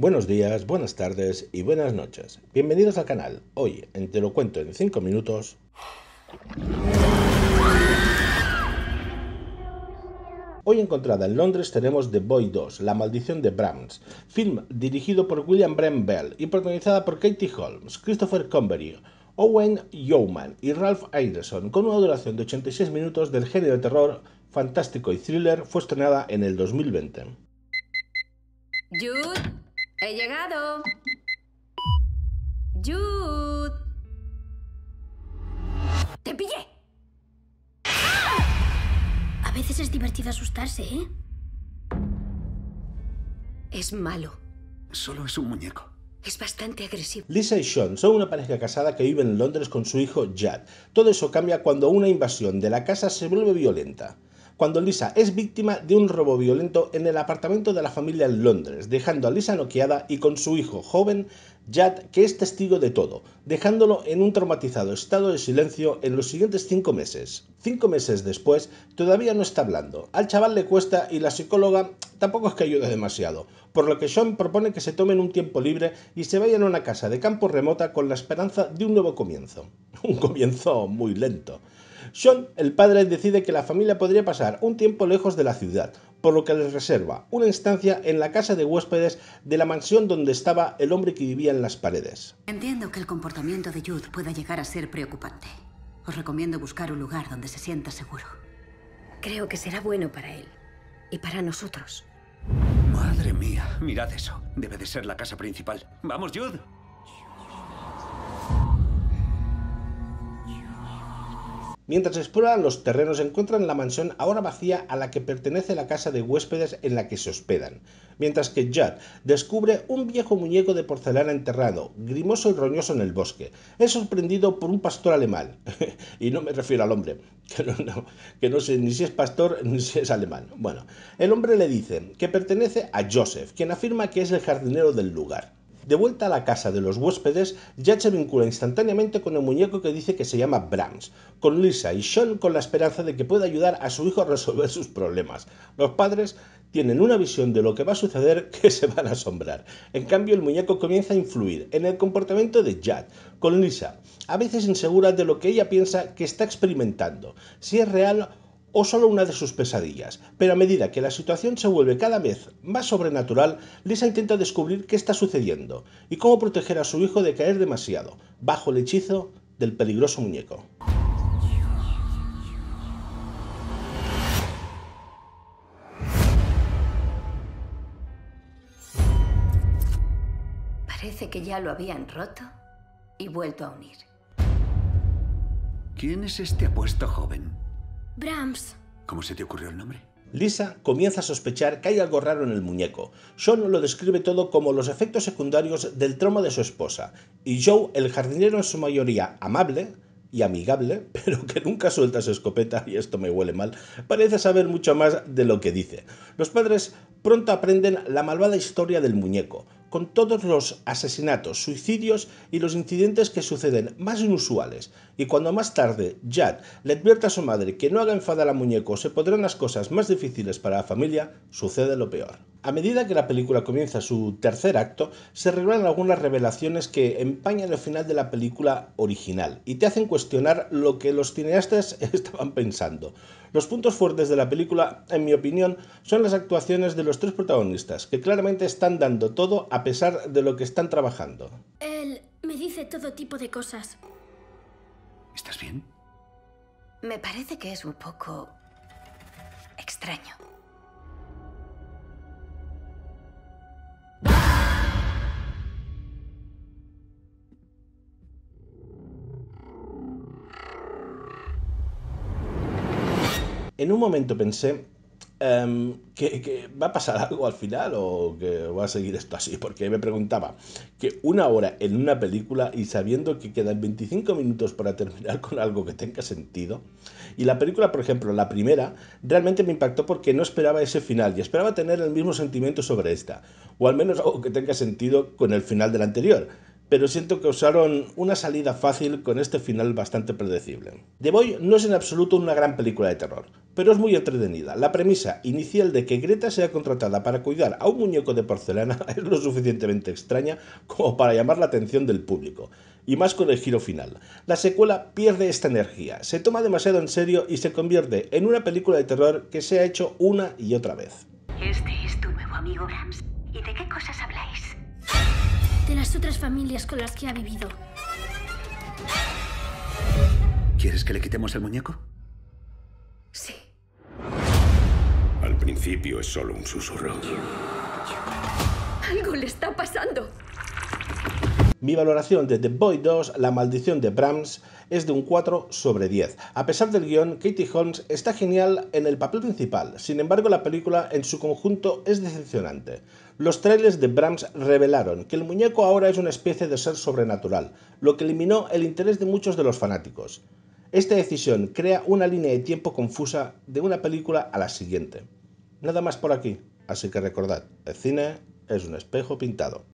Buenos días, buenas tardes y buenas noches. Bienvenidos al canal. Hoy, en Te lo cuento en 5 minutos... Hoy encontrada en Londres tenemos The Boy 2, La maldición de Brahms, film dirigido por William Brent Bell y protagonizada por Katie Holmes, Christopher Convery, Owen Yeoman y Ralph Anderson, con una duración de 86 minutos del género de terror, fantástico y thriller, fue estrenada en el 2020. Dude. He llegado. Jude. Te pillé. Ah. A veces es divertido asustarse, ¿eh? Es malo. Solo es un muñeco. Es bastante agresivo. Lisa y Sean son una pareja casada que vive en Londres con su hijo Jad. Todo eso cambia cuando una invasión de la casa se vuelve violenta cuando Lisa es víctima de un robo violento en el apartamento de la familia en Londres, dejando a Lisa noqueada y con su hijo joven, Jad, que es testigo de todo, dejándolo en un traumatizado estado de silencio en los siguientes cinco meses. Cinco meses después, todavía no está hablando. Al chaval le cuesta y la psicóloga tampoco es que ayude demasiado, por lo que Sean propone que se tomen un tiempo libre y se vayan a una casa de campo remota con la esperanza de un nuevo comienzo. Un comienzo muy lento. Sean, el padre, decide que la familia podría pasar un tiempo lejos de la ciudad, por lo que les reserva una instancia en la casa de huéspedes de la mansión donde estaba el hombre que vivía en las paredes. Entiendo que el comportamiento de Jude pueda llegar a ser preocupante. Os recomiendo buscar un lugar donde se sienta seguro. Creo que será bueno para él y para nosotros. Madre mía, mirad eso. Debe de ser la casa principal. ¡Vamos, Jude! Mientras exploran los terrenos encuentran la mansión ahora vacía a la que pertenece la casa de huéspedes en la que se hospedan, mientras que Judd descubre un viejo muñeco de porcelana enterrado, grimoso y roñoso en el bosque. Es sorprendido por un pastor alemán, y no me refiero al hombre, que no, sé ni si es pastor ni si es alemán. Bueno, el hombre le dice que pertenece a Joseph, quien afirma que es el jardinero del lugar. De vuelta a la casa de los huéspedes, Jack se vincula instantáneamente con el muñeco que dice que se llama Brahms, con Lisa y Sean con la esperanza de que pueda ayudar a su hijo a resolver sus problemas. Los padres tienen una visión de lo que va a suceder que se van a asombrar. En cambio, el muñeco comienza a influir en el comportamiento de Jack, con Lisa, a veces insegura de lo que ella piensa que está experimentando, si es real o solo una de sus pesadillas, pero a medida que la situación se vuelve cada vez más sobrenatural, Lisa intenta descubrir qué está sucediendo y cómo proteger a su hijo de caer demasiado, bajo el hechizo del peligroso muñeco. Parece que ya lo habían roto y vuelto a unir. ¿Quién es este apuesto joven? ¿Cómo se te ocurrió el nombre? Lisa comienza a sospechar que hay algo raro en el muñeco. Sean lo describe todo como los efectos secundarios del trauma de su esposa, y Joe, el jardinero en su mayoría amable, y amigable, pero que nunca suelta su escopeta, y esto me huele mal, parece saber mucho más de lo que dice. Los padres pronto aprenden la malvada historia del muñeco, con todos los asesinatos, suicidios y los incidentes que suceden más inusuales, y cuando más tarde Jad le advierte a su madre que no haga enfadar al muñeco se podrán las cosas más difíciles para la familia, sucede lo peor. A medida que la película comienza su tercer acto, se revelan algunas revelaciones que empañan el final de la película original y te hacen cuestionar lo que los cineastas estaban pensando. Los puntos fuertes de la película, en mi opinión, son las actuaciones de los tres protagonistas, que claramente están dando todo a pesar de lo que están trabajando. Él me dice todo tipo de cosas. ¿Estás bien? Me parece que es un poco extraño. en un momento pensé em, que, va a pasar algo al final o que va a seguir esto así, porque me preguntaba que una hora en una película y sabiendo que quedan 25 minutos para terminar con algo que tenga sentido. Y la película, por ejemplo, la primera, realmente me impactó porque no esperaba ese final y esperaba tener el mismo sentimiento sobre esta, o al menos algo que tenga sentido con el final del anterior pero siento que usaron una salida fácil con este final bastante predecible. The Boy no es en absoluto una gran película de terror, pero es muy entretenida. La premisa inicial de que Greta sea contratada para cuidar a un muñeco de porcelana es lo suficientemente extraña como para llamar la atención del público, y más con el giro final. La secuela pierde esta energía, se toma demasiado en serio y se convierte en una película de terror que se ha hecho una y otra vez. Este es tu nuevo amigo Grams. ¿Y de qué cosas habláis? las otras familias con las que ha vivido. ¿Quieres que le quitemos el muñeco? Sí. Al principio es solo un susurro. Algo le está pasando. Mi valoración de The Boy 2, La maldición de Brahms, es de un 4 sobre 10. A pesar del guión, Katie Holmes está genial en el papel principal, sin embargo la película en su conjunto es decepcionante. Los trailers de Brahms revelaron que el muñeco ahora es una especie de ser sobrenatural, lo que eliminó el interés de muchos de los fanáticos. Esta decisión crea una línea de tiempo confusa de una película a la siguiente. Nada más por aquí, así que recordad, el cine es un espejo pintado.